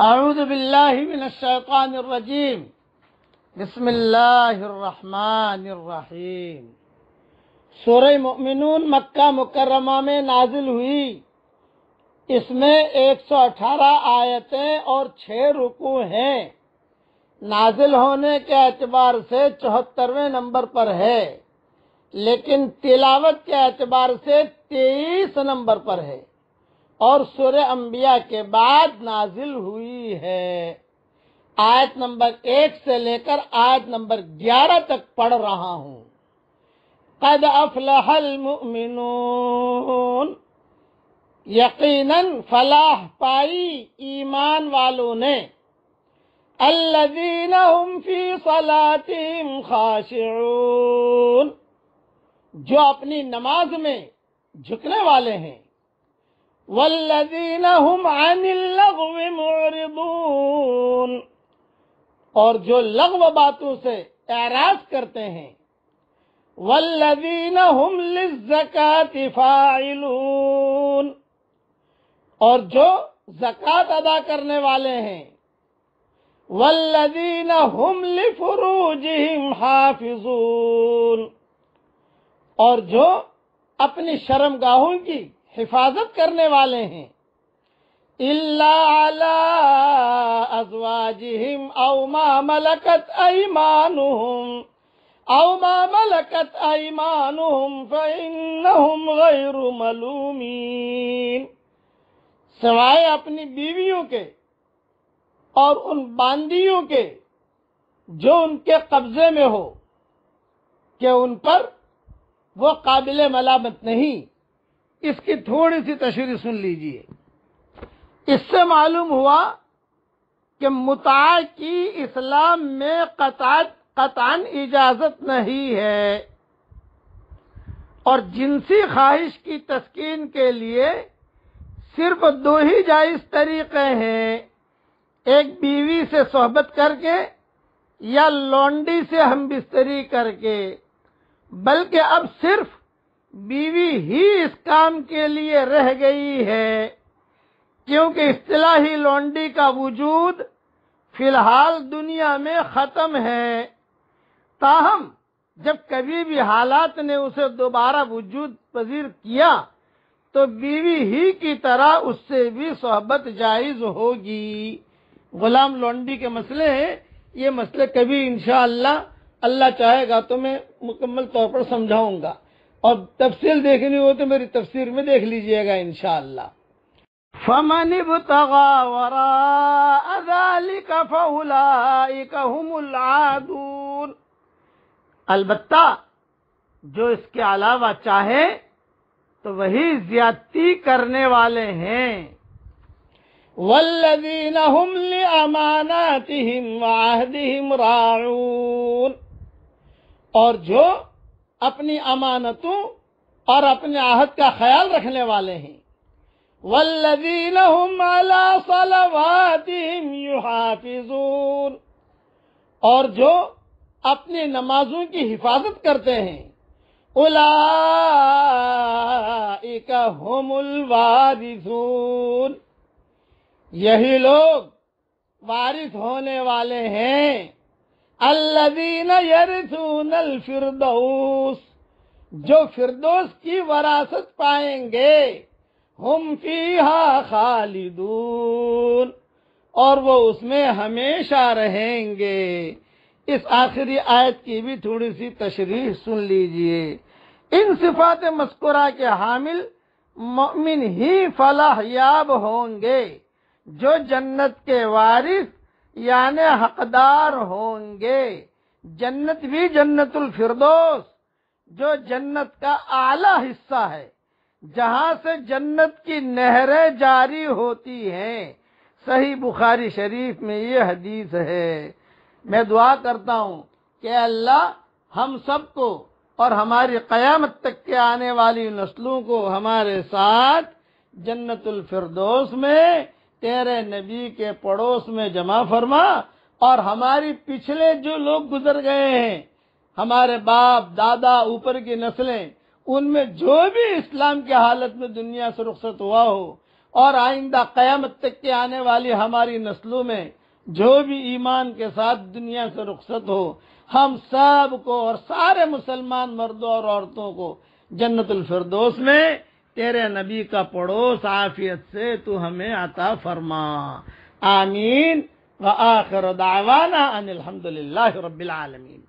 अरुदबिल्लाशैतानरजीम बसमीम सूर ममिन मक्का मुकरमा में नाजिल हुई इसमें 118 आयतें और छः रुकू हैं नाजिल होने के अतबार से चौहत्तरवें नंबर पर है लेकिन तिलावत के अतबार से तेईस नंबर पर है और सुर अंबिया के बाद नाजिल हुई है आयत नंबर एक से लेकर आयत नंबर ग्यारह तक पढ़ रहा हूं कद अफलहल मुमिनून यकीनन फलाह पाई ईमान वालों ने अल्लदीन फी सलातिम खाशिऊन जो अपनी नमाज में झुकने वाले हैं और जो लघव बातों से एराज करते हैं वल्लदीन हम लिजकात फाइलून और जो जक़ात अदा करने वाले हैं वल्लदीन हम लिफरूजिहिम हाफिजून और जो अपनी शर्मगाहों की हिफाजत करने वाले हैं अजवाजिम अवमा मलकत अमानुम अवमा मलकत अमानुम फ़िन्नहुम गैर मलूमीन सवाय अपनी बीवियों के और उन बांदियों के जो उनके कब्जे में हो के उन पर वो काबिल मलामत नहीं इसकी थोड़ी सी तस्वीर सुन लीजिए इससे मालूम हुआ कि मुता की इस्लाम में कतात कतान इजाजत नहीं है और जिनसी ख्वाहिश की तस्कीन के लिए सिर्फ दो ही जायज तरीके हैं एक बीवी से सोहबत करके या लॉन्डी से हम बिस्तरी करके बल्कि अब सिर्फ बीवी ही इस काम के लिए रह गई है क्योंकि इस्तलाही लॉन्डी का वजूद फिलहाल दुनिया में ख़त्म है ताहम जब कभी भी हालात ने उसे दोबारा वजूद पजीर किया तो बीवी ही की तरह उससे भी सोहबत जायज होगी गुलाम लॉन्डी के मसले ये मसले कभी इंशाल्लाह अल्लाह चाहेगा तो मैं मुकम्मल तौर पर समझाऊंगा और तफसील देखनी हो तो मेरी तफसीर में देख लीजिएगा इनशाला फमन अलबत्ता जो इसके अलावा चाहे तो वही ज्यादती करने वाले हैं वल्लिन हम अमानातिम राउन और जो अपनी अमानतों और अपने आहत का ख्याल रखने वाले हैं वल्लजीन युहाफिजून और जो अपनी नमाजों की हिफाजत करते हैं उलाइका हुमुल वारिसून यही लोग वारिस होने वाले हैं अल्लदीन यरसून फिरदौस जो फिरदौस की वरासत पाएंगे हम फीहा खालिदून और वो उसमें हमेशा रहेंगे इस आखिरी आयत की भी थोड़ी सी तशरीह सुन लीजिए इन सिफात मस्कुरा के हामिल मोमिन ही फलाह याब होंगे जो जन्नत के वारिस यानी हकदार होंगे जन्नत भी जन्नतुल फिरदोस जो जन्नत का आला हिस्सा है जहां से जन्नत की नहरें जारी होती हैं सही बुखारी शरीफ में ये हदीस है मैं दुआ करता हूँ कि अल्लाह हम सबको और हमारी कयामत तक के आने वाली नस्लों को हमारे साथ जन्नतुल फिरदौस में तेरे नबी के पड़ोस में जमा फरमा और हमारी पिछले जो लोग गुजर गए हैं हमारे बाप दादा ऊपर की नस्लें उनमें जो भी इस्लाम की हालत में दुनिया से रुखसत हुआ हो और आइंदा क़यामत तक के आने वाली हमारी नस्लों में जो भी ईमान के साथ दुनिया से रुखसत हो हम सब को और सारे मुसलमान मर्दों और औरतों को जन्नतुल फिरदौस में तेरे नबी का पड़ोस आफियत से तू हमें आता फरमा आमीन व आखिर दावाना अनिल आलमीन